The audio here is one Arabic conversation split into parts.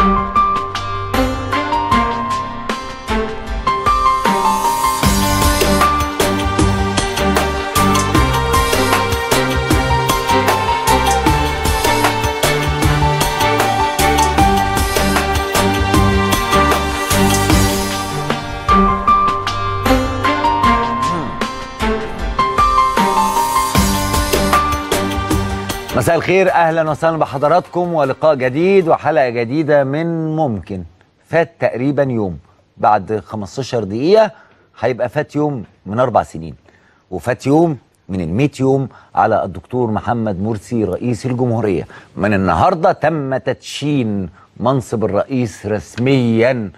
Thank you. مساء الخير اهلا وسهلا بحضراتكم ولقاء جديد وحلقه جديده من ممكن فات تقريبا يوم بعد 15 دقيقه هيبقى فات يوم من اربع سنين وفات يوم من ال 100 يوم على الدكتور محمد مرسي رئيس الجمهوريه من النهارده تم تدشين منصب الرئيس رسميا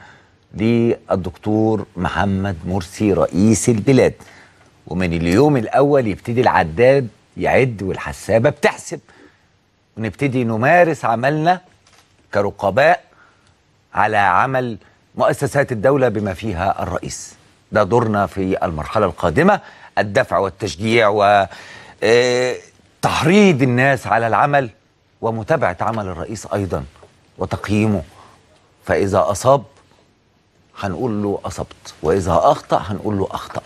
للدكتور محمد مرسي رئيس البلاد ومن اليوم الاول يبتدي العداد يعد والحسابه بتحسب ونبتدي نمارس عملنا كرقباء على عمل مؤسسات الدولة بما فيها الرئيس ده دورنا في المرحلة القادمة الدفع والتشجيع و آه، تحريض الناس على العمل ومتابعة عمل الرئيس أيضا وتقييمه فإذا أصاب هنقول له أصبت وإذا أخطأ هنقول له أخطأت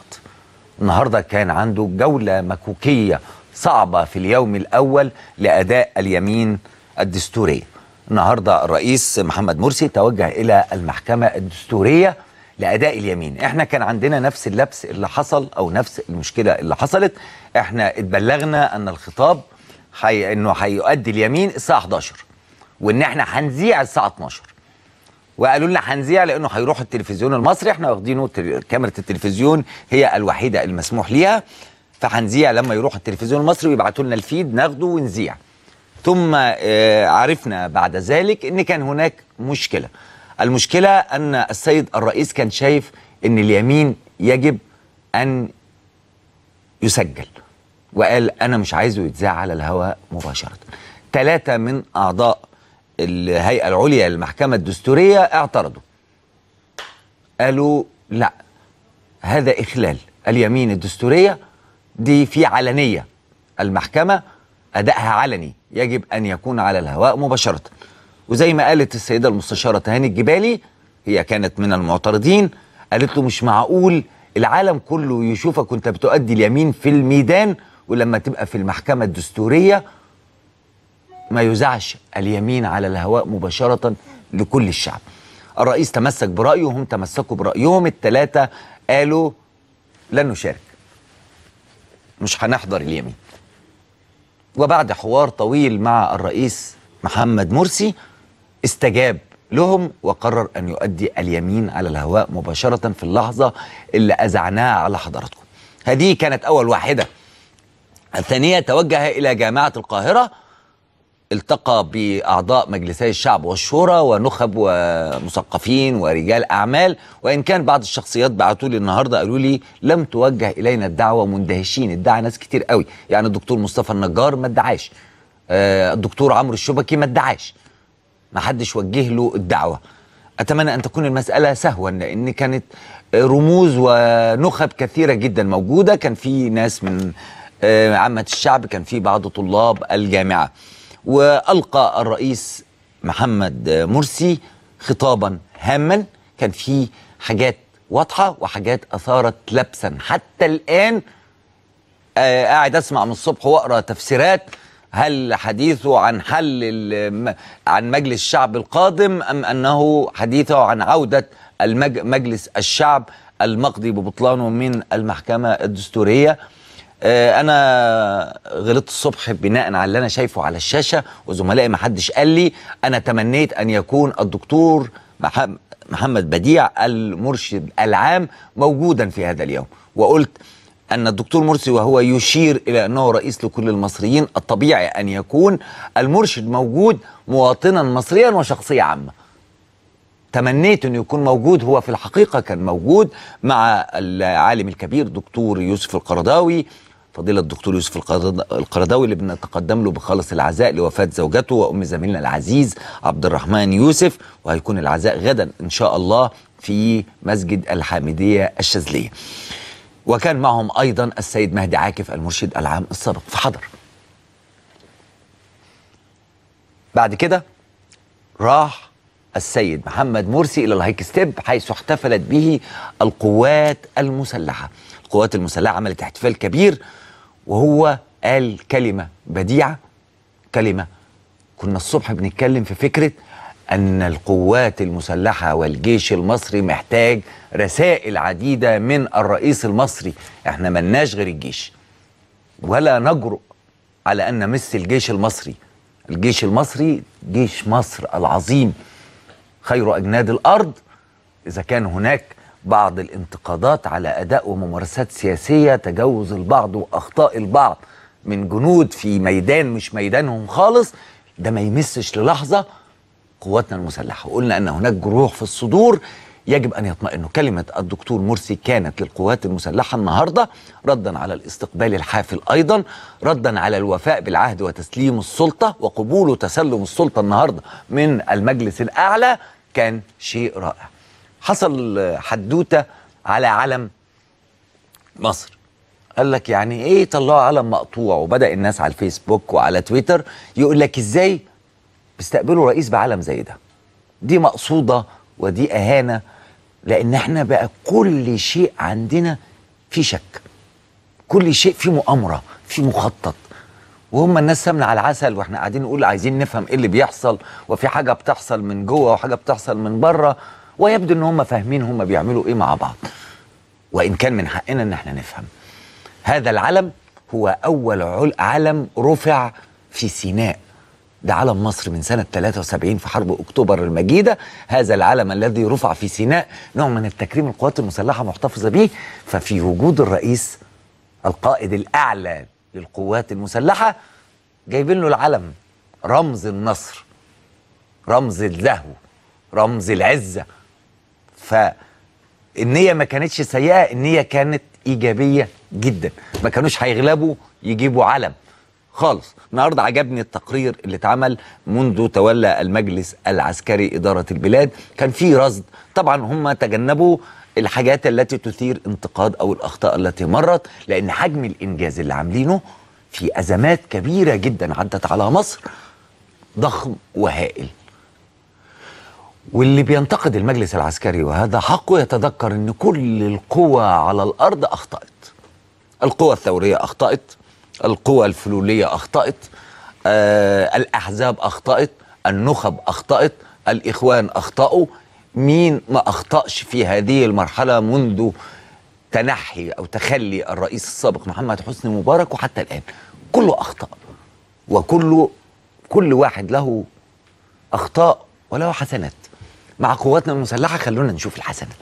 النهاردة كان عنده جولة مكوكية صعبة في اليوم الأول لأداء اليمين الدستورية النهاردة الرئيس محمد مرسي توجه إلى المحكمة الدستورية لأداء اليمين احنا كان عندنا نفس اللبس اللي حصل أو نفس المشكلة اللي حصلت احنا اتبلغنا أن الخطاب حي... أنه هيؤدي اليمين الساعة 11 وأن احنا هنذيع الساعة 12 وقالوا لنا هنذيع لانه هيروح التلفزيون المصري احنا واخدينه كاميرا التلفزيون هي الوحيده المسموح ليها فهنذيع لما يروح التلفزيون المصري ويبعتوا لنا الفيد ناخده ونذيع ثم آه، عرفنا بعد ذلك ان كان هناك مشكله المشكله ان السيد الرئيس كان شايف ان اليمين يجب ان يسجل وقال انا مش عايزه يتذاع على الهواء مباشره ثلاثه من اعضاء الهيئه العليا للمحكمه الدستوريه اعترضوا قالوا لا هذا اخلال اليمين الدستوريه دي في علنية المحكمة أدائها علني يجب أن يكون على الهواء مباشرة وزي ما قالت السيدة المستشارة تهاني الجبالي هي كانت من المعترضين قالت له مش معقول العالم كله يشوفك وانت بتؤدي اليمين في الميدان ولما تبقى في المحكمة الدستورية ما يزعش اليمين على الهواء مباشرة لكل الشعب الرئيس تمسك برأيه هم تمسكوا برأيهم الثلاثة قالوا لن نشارك مش هنحضر اليمين وبعد حوار طويل مع الرئيس محمد مرسي استجاب لهم وقرر أن يؤدي اليمين على الهواء مباشرة في اللحظة اللي أذعناها على حضراتكم هذه كانت أول واحدة الثانية توجه إلى جامعة القاهرة التقى باعضاء مجلسي الشعب والشورى ونخب ومثقفين ورجال اعمال وان كان بعض الشخصيات بعتوا لي النهارده قالوا لي لم توجه الينا الدعوه مندهشين ادعى ناس كتير قوي يعني الدكتور مصطفى النجار ما ادعاش آه، الدكتور عمرو الشبكي ما ادعاش ما حدش وجه له الدعوه اتمنى ان تكون المساله سهوا لان كانت رموز ونخب كثيره جدا موجوده كان في ناس من آه، عامه الشعب كان في بعض طلاب الجامعه والقى الرئيس محمد مرسي خطابا هاما كان فيه حاجات واضحه وحاجات اثارت لبسا حتى الان آه قاعد اسمع من الصبح واقرا تفسيرات هل حديثه عن حل عن مجلس الشعب القادم ام انه حديثه عن عوده المج... مجلس الشعب المقضي ببطلانه من المحكمه الدستوريه آه، انا غلطت الصبح بناء على اللي انا شايفه على الشاشه وزملائي ما حدش قال لي انا تمنيت ان يكون الدكتور محمد بديع المرشد العام موجودا في هذا اليوم وقلت أن الدكتور مرسي وهو يشير إلى أنه رئيس لكل المصريين الطبيعي أن يكون المرشد موجود مواطنا مصريا وشخصية عامة تمنيت أن يكون موجود هو في الحقيقة كان موجود مع العالم الكبير دكتور يوسف القرضاوي فضيلة الدكتور يوسف القرضاوي اللي بنتقدم له بخالص العزاء لوفاة زوجته وأم زميلنا العزيز عبد الرحمن يوسف وهيكون العزاء غدا إن شاء الله في مسجد الحامدية الشاذلية وكان معهم أيضا السيد مهدي عاكف المرشد العام السابق فحضر بعد كده راح السيد محمد مرسي إلى الهايك ستيب حيث احتفلت به القوات المسلحة القوات المسلحة عملت احتفال كبير وهو قال كلمه بديعه كلمه كنا الصبح بنتكلم في فكره ان القوات المسلحه والجيش المصري محتاج رسائل عديده من الرئيس المصري احنا ملناش غير الجيش ولا نجرؤ على ان نمس الجيش المصري الجيش المصري جيش مصر العظيم خير اجناد الارض اذا كان هناك بعض الانتقادات على أداء وممارسات سياسية تجاوز البعض وأخطاء البعض من جنود في ميدان مش ميدانهم خالص ده ما يمسش للحظة قواتنا المسلحة وقلنا أن هناك جروح في الصدور يجب أن يطمئنوا كلمة الدكتور مرسي كانت للقوات المسلحة النهاردة ردا على الاستقبال الحافل أيضا ردا على الوفاء بالعهد وتسليم السلطة وقبول تسلم السلطة النهاردة من المجلس الأعلى كان شيء رائع حصل حدوته على علم مصر قال لك يعني ايه طلعوا علم مقطوع وبدا الناس على الفيسبوك وعلى تويتر يقول لك ازاي بيستقبلوا رئيس بعلم زي ده دي مقصوده ودي اهانه لان احنا بقى كل شيء عندنا في شك كل شيء في مؤامره في مخطط وهم الناس سمنا على العسل واحنا قاعدين نقول عايزين نفهم ايه اللي بيحصل وفي حاجه بتحصل من جوه وحاجه بتحصل من بره ويبدو ان هم فاهمين هم بيعملوا ايه مع بعض وان كان من حقنا ان احنا نفهم هذا العلم هو اول علم رفع في سيناء ده علم مصر من سنة 73 في حرب أكتوبر المجيدة هذا العلم الذي رفع في سيناء نوع من التكريم القوات المسلحة محتفظة به ففي وجود الرئيس القائد الأعلى للقوات المسلحة جايبين له العلم رمز النصر رمز اللهو رمز العزة فالنيه ما كانتش سيئه النيه كانت ايجابيه جدا ما كانوش هيغلبوا يجيبوا علم خالص النهارده عجبني التقرير اللي اتعمل منذ تولى المجلس العسكري اداره البلاد كان في رصد طبعا هم تجنبوا الحاجات التي تثير انتقاد او الاخطاء التي مرت لان حجم الانجاز اللي عاملينه في ازمات كبيره جدا عدت على مصر ضخم وهائل واللي بينتقد المجلس العسكري وهذا حقه يتذكر ان كل القوى على الارض اخطات القوى الثوريه اخطات القوى الفلوليه اخطات آه الاحزاب اخطات النخب اخطات الاخوان اخطاوا مين ما اخطاش في هذه المرحله منذ تنحي او تخلي الرئيس السابق محمد حسني مبارك وحتى الان كله اخطا وكله كل واحد له اخطاء وله حسنات مع قواتنا المسلحه خلونا نشوف الحسنات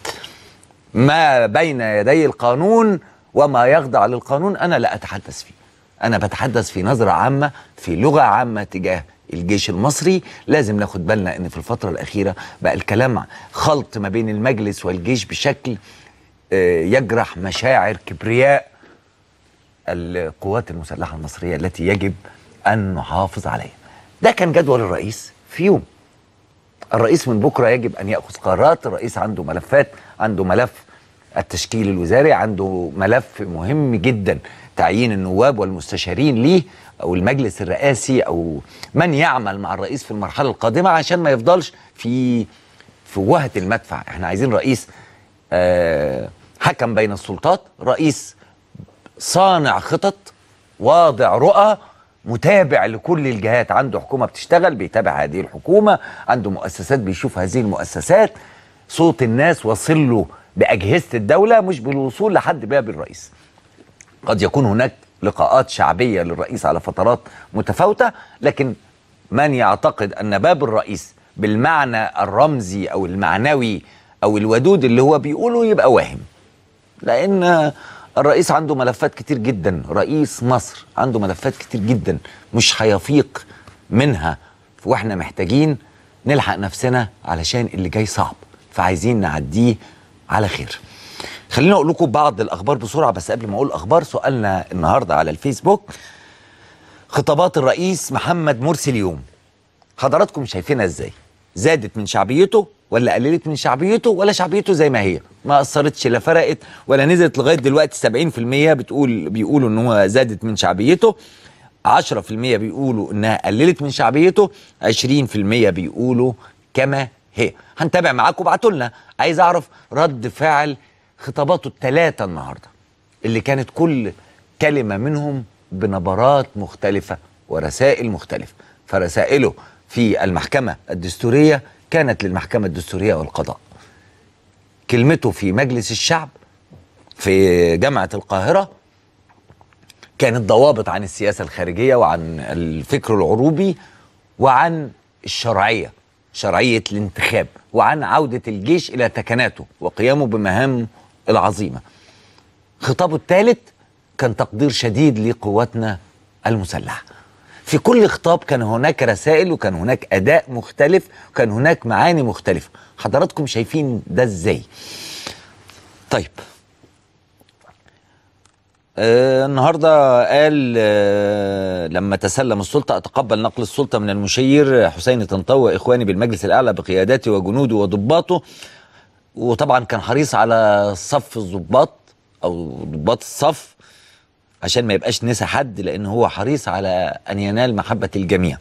ما بين يدي القانون وما يخضع للقانون انا لا اتحدث فيه انا بتحدث في نظره عامه في لغه عامه تجاه الجيش المصري لازم ناخد بالنا ان في الفتره الاخيره بقى الكلام خلط ما بين المجلس والجيش بشكل آه، يجرح مشاعر كبرياء القوات المسلحه المصريه التي يجب ان نحافظ عليها ده كان جدول الرئيس في يوم الرئيس من بكره يجب ان ياخذ قرارات الرئيس عنده ملفات عنده ملف التشكيل الوزاري عنده ملف مهم جدا تعيين النواب والمستشارين ليه او المجلس الرئاسي او من يعمل مع الرئيس في المرحله القادمه عشان ما يفضلش في في وهة المدفع احنا عايزين رئيس آه، حكم بين السلطات رئيس صانع خطط واضع رؤى متابع لكل الجهات عنده حكومة بتشتغل بيتابع هذه الحكومة عنده مؤسسات بيشوف هذه المؤسسات صوت الناس وصل له بأجهزة الدولة مش بالوصول لحد باب الرئيس قد يكون هناك لقاءات شعبية للرئيس على فترات متفاوتة لكن من يعتقد أن باب الرئيس بالمعنى الرمزي أو المعنوي أو الودود اللي هو بيقوله يبقى واهم لأن الرئيس عنده ملفات كتير جدا رئيس مصر عنده ملفات كتير جدا مش هيفيق منها واحنا محتاجين نلحق نفسنا علشان اللي جاي صعب فعايزين نعديه على خير خلينا اقول لكم بعض الاخبار بسرعه بس قبل ما اقول اخبار سؤالنا النهارده على الفيسبوك خطابات الرئيس محمد مرسي اليوم حضراتكم شايفينها ازاي زادت من شعبيته ولا قللت من شعبيته ولا شعبيته زي ما هي ما اثرتش لا فرقت ولا نزلت لغايه دلوقتي 70% بتقول بيقولوا ان هو زادت من شعبيته 10% بيقولوا انها قللت من شعبيته 20% بيقولوا كما هي هنتابع معاكم ابعتوا لنا عايز اعرف رد فعل خطاباته الثلاثه النهارده اللي كانت كل كلمه منهم بنبرات مختلفه ورسائل مختلفه فرسائله في المحكمه الدستوريه كانت للمحكمة الدستورية والقضاء كلمته في مجلس الشعب في جامعة القاهرة كانت ضوابط عن السياسة الخارجية وعن الفكر العروبي وعن الشرعية شرعية الانتخاب وعن عودة الجيش إلى تكناته وقيامه بمهامه العظيمة خطابه الثالث كان تقدير شديد لقواتنا المسلحة في كل خطاب كان هناك رسائل وكان هناك أداء مختلف وكان هناك معاني مختلفة حضراتكم شايفين ده إزاي طيب آه النهارده قال آه لما تسلم السلطه اتقبل نقل السلطه من المشير حسين طنطاوي اخواني بالمجلس الاعلى بقياداته وجنوده وضباطه وطبعا كان حريص على صف الضباط او ضباط الصف عشان ما يبقاش نسى حد لأن هو حريص على أن ينال محبة الجميع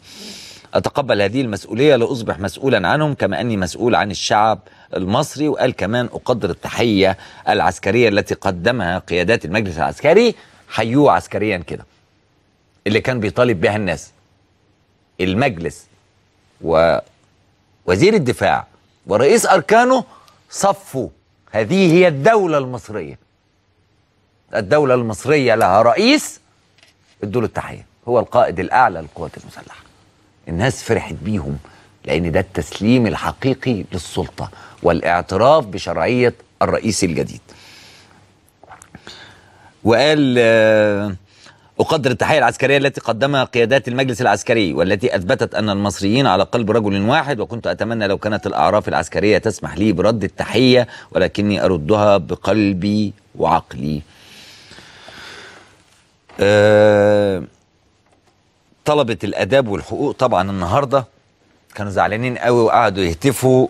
أتقبل هذه المسؤولية لأصبح مسؤولا عنهم كما أني مسؤول عن الشعب المصري وقال كمان أقدر التحية العسكرية التي قدمها قيادات المجلس العسكري حيوه عسكريا كده اللي كان بيطالب بها الناس المجلس ووزير الدفاع ورئيس أركانه صفوا هذه هي الدولة المصرية الدولة المصرية لها رئيس ادوا له التحية هو القائد الأعلى للقوات المسلحة الناس فرحت بيهم لأن ده التسليم الحقيقي للسلطة والاعتراف بشرعية الرئيس الجديد وقال آه، أقدر التحية العسكرية التي قدمها قيادات المجلس العسكري والتي أثبتت أن المصريين على قلب رجل واحد وكنت أتمنى لو كانت الأعراف العسكرية تسمح لي برد التحية ولكني أردها بقلبي وعقلي آه، طلبة الآداب والحقوق طبعا النهارده كانوا زعلانين قوي وقعدوا يهتفوا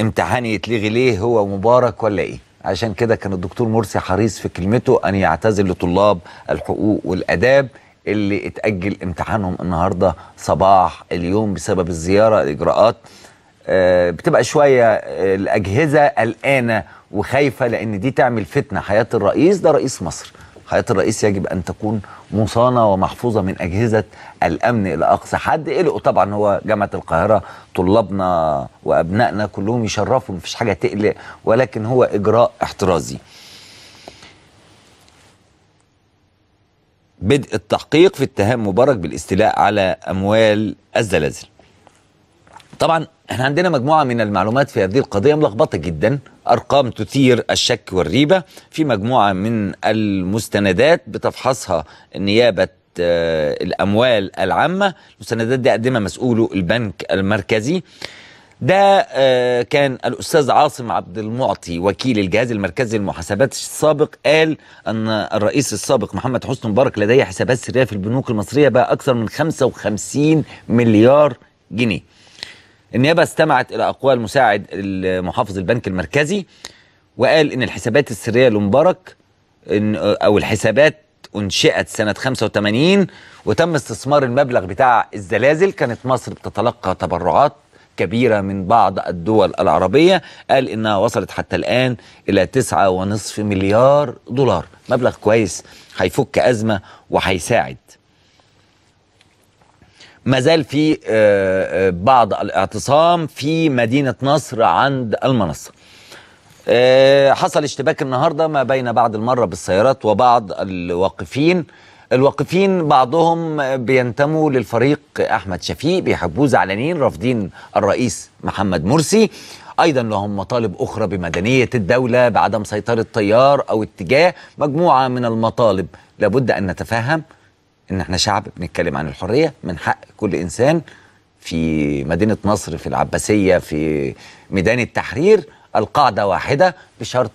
امتحان يتلغي ليه هو مبارك ولا ايه؟ عشان كده كان الدكتور مرسي حريص في كلمته ان يعتذر لطلاب الحقوق والآداب اللي اتأجل امتحانهم النهارده صباح اليوم بسبب الزيارة الإجراءات آه، بتبقى شوية آه، الأجهزة قلقانة وخايفة لأن دي تعمل فتنة حياة الرئيس ده رئيس مصر حياه الرئيس يجب أن تكون مصانة ومحفوظة من أجهزة الأمن إلى أقصى حد قلقوا طبعا هو جامعة القاهرة طلابنا وأبنائنا كلهم يشرفوا مفيش حاجة تقلق ولكن هو إجراء احترازي بدء التحقيق في اتهام مبارك بالاستيلاء على أموال الزلازل طبعا احنا عندنا مجموعة من المعلومات في هذه القضية ملخبطة جداً أرقام تثير الشك والريبة في مجموعة من المستندات بتفحصها نيابة آه، الأموال العامة المستندات دي قدمها مسؤوله البنك المركزي ده آه، كان الأستاذ عاصم عبد المعطي وكيل الجهاز المركزي للمحاسبات السابق قال أن الرئيس السابق محمد حسني مبارك لديه حسابات سرية في البنوك المصرية بقى أكثر من 55 مليار جنيه النيابه استمعت الى اقوال مساعد محافظ البنك المركزي وقال ان الحسابات السريه لمبارك إن او الحسابات انشئت سنه 85 وتم استثمار المبلغ بتاع الزلازل كانت مصر بتتلقى تبرعات كبيرة من بعض الدول العربية قال إنها وصلت حتى الآن إلى تسعة ونصف مليار دولار مبلغ كويس هيفك أزمة وهيساعد ما زال في آه، آه، بعض الاعتصام في مدينة نصر عند المنصة آه، حصل اشتباك النهاردة ما بين بعض المرة بالسيارات وبعض الواقفين الواقفين بعضهم بينتموا للفريق أحمد شفيق بيحبوه زعلانين رافضين الرئيس محمد مرسي أيضا لهم مطالب أخرى بمدنية الدولة بعدم سيطرة تيار أو اتجاه مجموعة من المطالب لابد أن نتفهم ان احنا شعب بنتكلم عن الحريه من حق كل انسان في مدينه نصر في العباسيه في ميدان التحرير القاعده واحده بشرط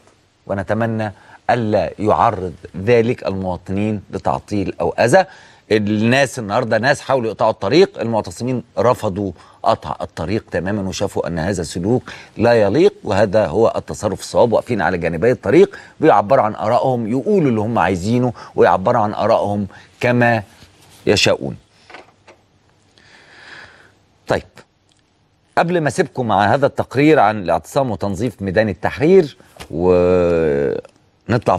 ونتمنى الا يعرض ذلك المواطنين لتعطيل او اذى الناس النهارده ناس حاولوا يقطعوا الطريق المعتصمين رفضوا قطع الطريق تماما وشافوا ان هذا سلوك لا يليق وهذا هو التصرف الصواب واقفين على جانبي الطريق بيعبروا عن ارائهم يقولوا اللي هم عايزينه ويعبروا عن ارائهم كما يشاؤون طيب قبل ما اسيبكم مع هذا التقرير عن الاعتصام وتنظيف ميدان التحرير ونطلع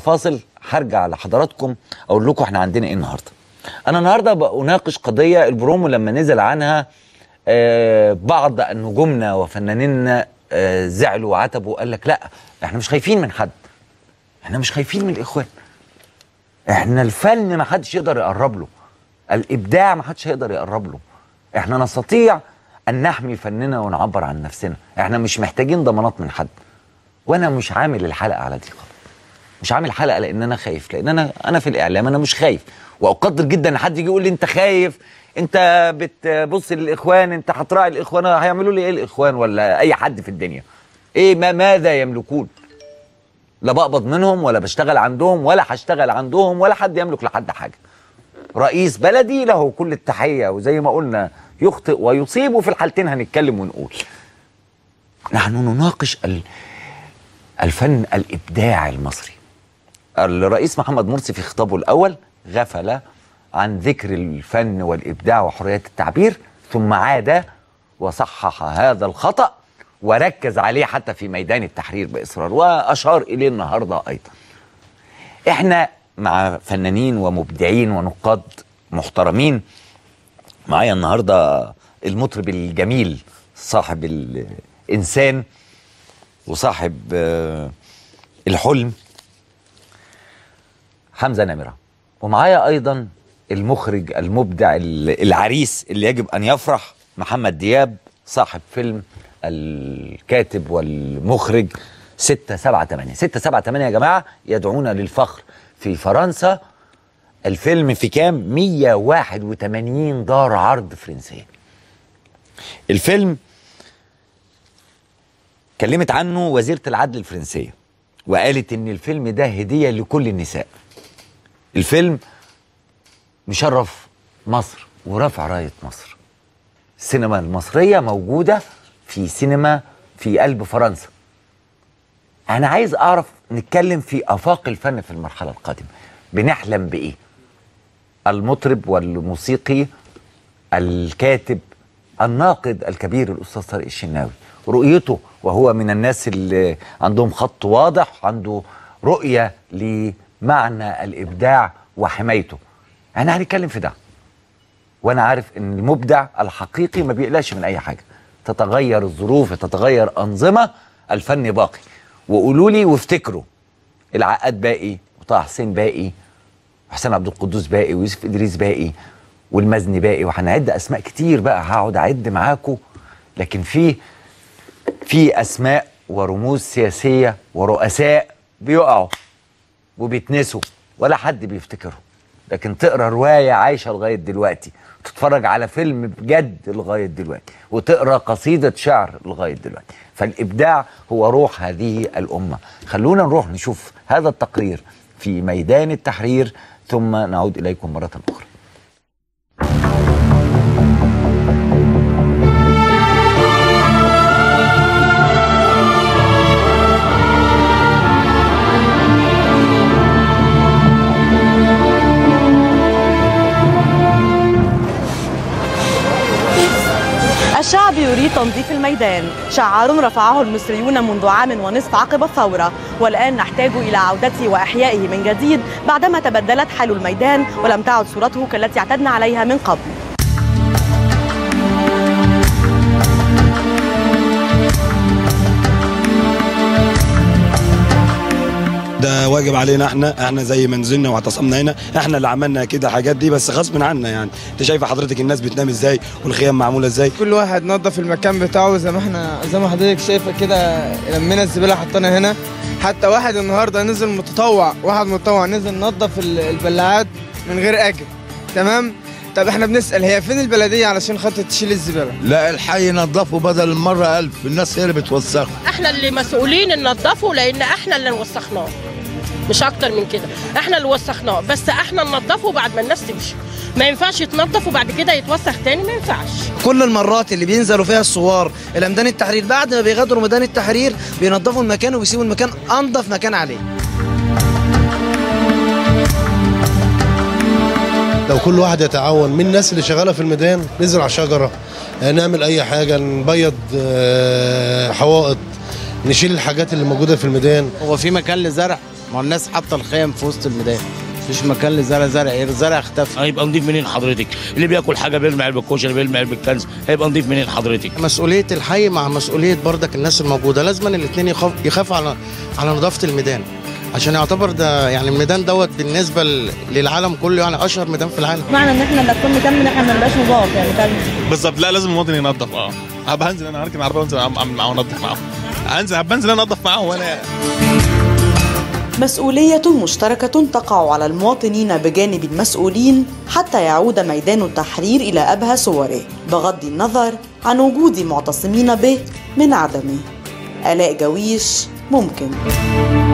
فاصل هرجع لحضراتكم اقول لكم احنا عندنا ايه النهارده انا النهارده بناقش قضيه البرومو لما نزل عنها آه، بعض نجومنا وفنانينا آه، زعلوا وعتبوا وقال لك لا احنا مش خايفين من حد احنا مش خايفين من الاخوان احنا الفن ما حدش يقدر يقرب له الابداع ما حدش هيقدر يقرب له احنا نستطيع ان نحمي فننا ونعبر عن نفسنا احنا مش محتاجين ضمانات من حد وانا مش عامل الحلقه على دي قضية. مش عامل حلقه لان انا خايف لان انا انا في الاعلام انا مش خايف واقدر جدا ان حد يجي يقول لي انت خايف انت بتبص للاخوان انت هتراعي الاخوان هيعملوا لي ايه الاخوان ولا اي حد في الدنيا ايه ما ماذا يملكون لا بقبض منهم ولا بشتغل عندهم ولا هشتغل عندهم ولا حد يملك لحد حاجه رئيس بلدي له كل التحيه وزي ما قلنا يخطئ ويصيب وفي الحالتين هنتكلم ونقول نحن نناقش الفن الابداعي المصري الرئيس محمد مرسي في خطابه الأول غفل عن ذكر الفن والإبداع وحرية التعبير ثم عاد وصحح هذا الخطأ وركز عليه حتى في ميدان التحرير بإصرار وأشار إليه النهاردة أيضا إحنا مع فنانين ومبدعين ونقاد محترمين معايا النهاردة المطرب الجميل صاحب الإنسان وصاحب آه، الحلم حمزه نمره ومعايا ايضا المخرج المبدع العريس اللي يجب ان يفرح محمد دياب صاحب فيلم الكاتب والمخرج 6 7 8 6 7 8 يا جماعه يدعونا للفخر في فرنسا الفيلم في كام 181 دار عرض فرنسيه الفيلم كلمت عنه وزيره العدل الفرنسيه وقالت ان الفيلم ده هديه لكل النساء الفيلم مشرف مصر ورفع رايه مصر السينما المصريه موجوده في سينما في قلب فرنسا انا عايز اعرف نتكلم في افاق الفن في المرحله القادمه بنحلم بايه المطرب والموسيقي الكاتب الناقد الكبير الاستاذ طارق الشناوي رؤيته وهو من الناس اللي عندهم خط واضح عنده رؤيه معنى الابداع وحمايته احنا هنتكلم في ده وانا عارف ان المبدع الحقيقي ما بيقلقش من اي حاجه تتغير الظروف تتغير انظمه الفن باقي وقولوا لي وافتكروا العقاد باقي وطه حسين باقي وحسين عبد القدوس باقي ويوسف ادريس باقي والمزني باقي وهنعد اسماء كتير بقى هقعد اعد معاكم لكن في في اسماء ورموز سياسيه ورؤساء بيقعوا وبيتنسوا ولا حد بيفتكرهم لكن تقرا روايه عايشه لغايه دلوقتي تتفرج على فيلم بجد لغايه دلوقتي وتقرا قصيده شعر لغايه دلوقتي فالابداع هو روح هذه الامه خلونا نروح نشوف هذا التقرير في ميدان التحرير ثم نعود اليكم مره اخرى الشعب يريد تنظيف الميدان شعار رفعه المصريون منذ عام ونصف عقب الثورة والآن نحتاج إلى عودته وإحيائه من جديد بعدما تبدلت حال الميدان ولم تعد صورته كالتي اعتدنا عليها من قبل واجب علينا احنا احنا زي ما نزلنا واعتصمنا هنا احنا اللي عملنا كده الحاجات دي بس غصب عنا يعني انت شايفه حضرتك الناس بتنام ازاي والخيام معموله ازاي كل واحد نظف المكان بتاعه زي ما احنا زي ما حضرتك شايفه كده لمينا الزباله حطينا هنا حتى واحد النهارده نزل متطوع واحد متطوع نزل نظف البلاعات من غير اجر تمام طب احنا بنسال هي فين البلديه علشان خاطر تشيل الزباله؟ لا الحي نظفه بدل المره ألف الناس هي اللي بتوسخه. احنا اللي مسؤولين ننظفه لان احنا اللي وسخناه. مش اكتر من كده احنا اللي وسخناه بس احنا ننضفه بعد ما الناس تمشي ما ينفعش يتنظف وبعد كده يتوسخ تاني ما ينفعش كل المرات اللي بينزلوا فيها الثوار الى ميدان التحرير بعد ما بيغادروا ميدان التحرير بينظفوا المكان وبيسيبوا المكان انضف مكان عليه لو كل واحد يتعاون من الناس اللي شغاله في الميدان نزرع شجره آه، نعمل اي حاجه نبيض آه، حوائط نشيل الحاجات اللي موجوده في الميدان هو في مكان لزرع ما الناس حاطه الخيم في وسط الميدان مفيش مكان لزرع زرع غير إيه؟ زرع اختفى هيبقى نضيف منين حضرتك اللي بياكل حاجه بيرمي علبه الكشري بيرمي علب الكنز هيبقى نضيف منين حضرتك مسؤوليه الحي مع مسؤوليه بردك الناس الموجوده لازم الاثنين يخاف يخافوا على على نظافه الميدان عشان يعتبر ده يعني الميدان دوت بالنسبه للعالم كله يعني اشهر ميدان في العالم معنى ان احنا نكون مكمل احنا ما نبقاش نظاف يعني كنز بالظبط لا لازم المواطن ينظف اه هبقى هنزل انا هركن العربيه وانزل اعمل معاه هنزل هبقى انزل انظف معاهم وانا مسؤولية مشتركة تقع على المواطنين بجانب المسؤولين حتى يعود ميدان التحرير إلى أبهى صوره بغض النظر عن وجود معتصمين به من عدمه آلاء جويش ممكن